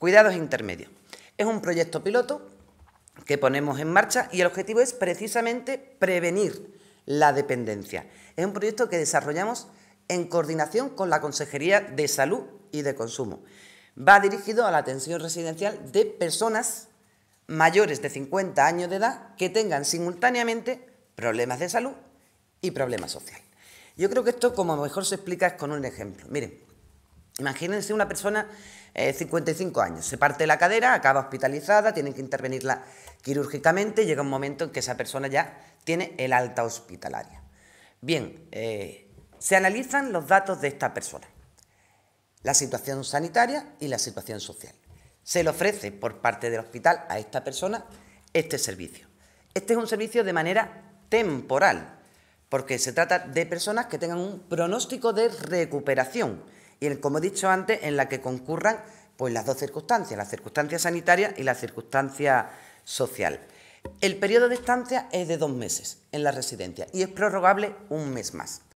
Cuidados intermedios. Es un proyecto piloto que ponemos en marcha y el objetivo es precisamente prevenir la dependencia. Es un proyecto que desarrollamos en coordinación con la Consejería de Salud y de Consumo. Va dirigido a la atención residencial de personas mayores de 50 años de edad que tengan simultáneamente problemas de salud y problemas sociales. Yo creo que esto como mejor se explica es con un ejemplo. Miren, Imagínense una persona de eh, 55 años, se parte la cadera, acaba hospitalizada, tienen que intervenirla quirúrgicamente, llega un momento en que esa persona ya tiene el alta hospitalaria. Bien, eh, se analizan los datos de esta persona, la situación sanitaria y la situación social. Se le ofrece por parte del hospital a esta persona este servicio. Este es un servicio de manera temporal, porque se trata de personas que tengan un pronóstico de recuperación y, como he dicho antes, en la que concurran pues, las dos circunstancias, la circunstancia sanitaria y la circunstancia social. El periodo de estancia es de dos meses en la residencia y es prorrogable un mes más.